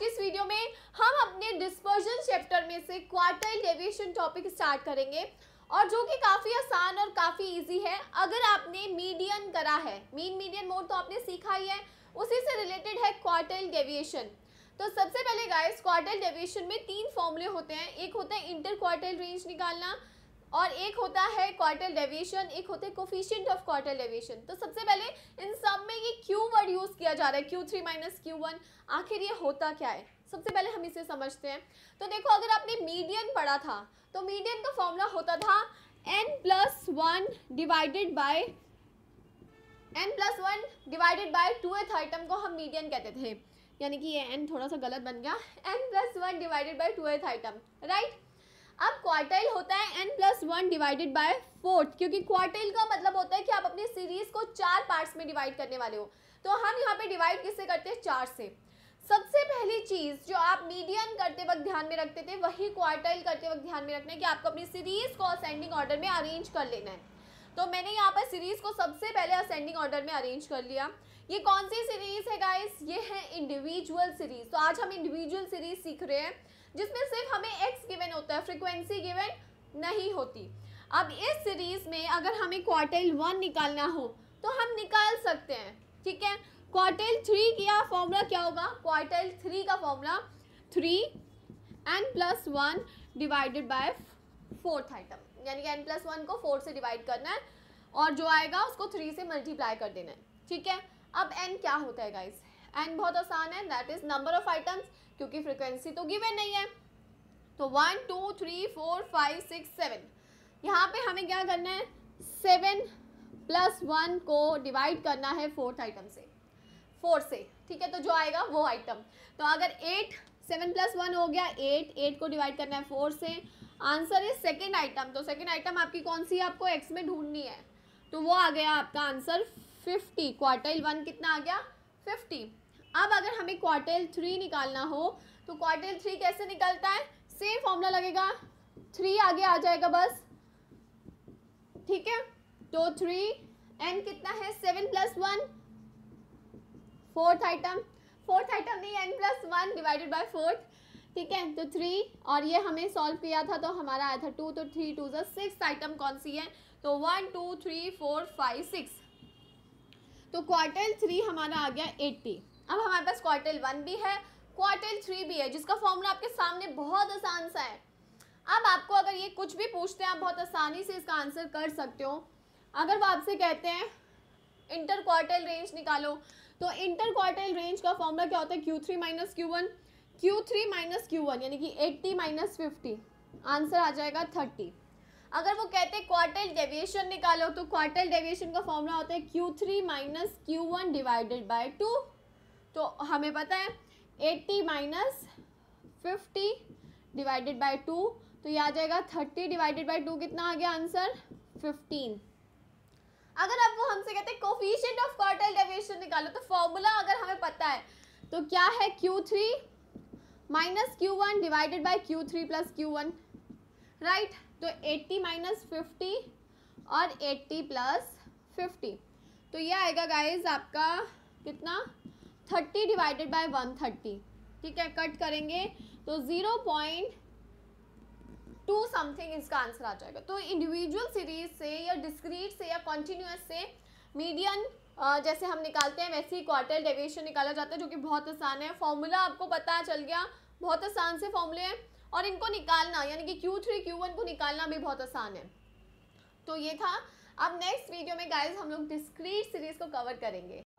के इस वीडियो में हम अपने डिस्पर्जन चैप्टर में से क्वार्टाइल डेविएशन टॉपिक स्टार्ट करेंगे और जो कि काफ़ी आसान और काफ़ी इजी है अगर आपने मीडियन करा है मीन मीडियन मोड तो आपने सीखा ही है उसी से रिलेटेड है क्वार्टाइल डेविएशन तो सबसे पहले गाइस क्वार्टाइल डेविएशन में तीन फॉर्मूले होते हैं एक होता है इंटर क्वार्टाइल रेंज निकालना और एक होता है क्वार्टल डेविएशन एक होता है कोफिशियंट ऑफ क्वार्टल डेविएशन तो सबसे पहले इन सब में ये क्यू वर्ड यूज़ किया जा रहा है Q three minus Q one आखिर ये होता क्या है सबसे पहले हम इसे समझते हैं तो देखो अगर आपने मीडियन पढ़ा था तो मीडियन का फॉर्मूला होता था N plus one divided by N plus one divided by two एथ आइटम को हम मीडियन कहते थे यानी कि ये एन थोड़ा सा गलत बन गया N plus one divided by two एथ आइटम टर्म राइट अब क्वार्टाइल होता है N plus one divided by fourth क्योंकि क्वार्टाइल का मतलब होता है कि आप अपनी सीरीज को चार पार्ट्स में डिवाइड करने वाले हो तो हम यहाँ पे डिवाइड किससे करते हैं चार से सबसे पहली चीज़ जो आप मीडियन करते वक्त ध्यान में रखते थे वही क्वार्टाइल करते वक्त ध्यान में रखना है कि आपको अपनी सीरीज को असेंडिंग ऑर्डर में अरेंज कर लेना है तो मैंने यहाँ पर सीरीज को सबसे पहले असेंडिंग ऑर्डर में अरेंज कर लिया ये कौन सी सीरीज है गाइस ये है इंडिविजुअल सीरीज तो आज हम इंडिविजुअल सीरीज सीख रहे हैं जिसमें सिर्फ हमें एक्स गिवन होता है फ्रिक्वेंसी गिवन नहीं होती अब इस सीरीज में अगर हमें क्वार्टल वन निकालना हो तो हम निकाल सकते हैं ठीक है क्वार्टल थ्री का फॉर्मूला क्या होगा क्वार्टल थ्री का formula three N plus one divided by fourth item यानी कि एन प्लस वन को फोर से डिवाइड करना है और जो आएगा उसको थ्री से मल्टीप्लाई कर देना है ठीक है अब एन क्या होता है गाइज एन बहुत आसान है that is number of items क्योंकि फ्रिक्वेंसी तो गिवन नहीं है तो one two three four five six seven यहाँ पे हमें क्या करना है सेवन प्लस वन को डिवाइड करना है फोर्थ आइटम से फोर से ठीक है तो जो आएगा वो आइटम तो अगर एट सेवन प्लस वन हो गया एट एट को डिवाइड करना है फोर से आंसर इज सेकेंड आइटम तो सेकेंड आइटम आपकी कौन सी है आपको एक्स में ढूंढनी है तो वो आ गया आपका आंसर फिफ्टी क्वार्टल वन कितना आ गया फिफ्टी अब अगर हमें क्वार्टल थ्री निकालना हो तो क्वार्टल थ्री कैसे निकलता है सेम फॉर्मूला लगेगा थ्री आगे आ जाएगा बस ठीक है तो थ्री एन कितना है seven plus one fourth item fourth item नहीं n plus one divided by fourth ठीक है तो थ्री और ये हमें सॉल्व किया था तो हमारा आया था टू तो थ्री टू जो सिक्स आइटम कौन सी है तो one two three four five six तो क्वार्टल थ्री हमारा आ गया एट्टी अब हमारे पास क्वार्टल वन भी है क्वार्टल थ्री भी है जिसका फॉर्मूला आपके सामने बहुत आसान सा है अब आपको अगर ये कुछ भी पूछते हैं आप बहुत आसानी से इसका आंसर कर सकते हो अगर वो आपसे कहते हैं इंटर क्वार्टल रेंज निकालो तो इंटर क्वार्टल रेंज का फॉर्मूला क्या होता है Q three minus Q one Q three minus Q one यानी कि एट्टी माइनस फिफ्टी आंसर आ जाएगा थर्टी अगर वो कहते हैं क्वार्टल डेविएशन निकालो तो क्वार्टल डेविएशन का फॉर्मूला होता है Q three minus Q one divided by two तो हमें पता है eighty minus fifty divided by two तो ये आ जाएगा थर्टी डिवाइडेड बाय टू कितना आ गया आंसर फिफ्टीन अगर आप वो हमसे कहते हैं कोफिशियंट ऑफ क्वार्टल डेविएशन निकालो तो फॉर्मूला अगर हमें पता है तो क्या है Q3 three minus Q one divided by Q three plus Q one right तो 80 माइनस फिफ्टी और 80 प्लस फिफ्टी तो ये आएगा गाइज आपका कितना thirty divided by one thirty ठीक है कट करेंगे तो ज़ीरो पॉइंट टू समथिंग इसका आंसर आ जाएगा तो इंडिविजुअल सीरीज से या डिस्क्रीट से या कॉन्टिन्यूस से मीडियन जैसे हम निकालते हैं वैसे ही क्वार्टर डेविएशन निकाला जाता है जो कि बहुत आसान है फॉर्मूला आपको पता चल गया बहुत आसान से फॉर्मूले हैं और इनको निकालना यानी कि क्यू थ्री क्यू वन को निकालना भी बहुत आसान है तो ये था अब नेक्स्ट वीडियो में गाइस हम लोग डिस्क्रीट सीरीज को कवर करेंगे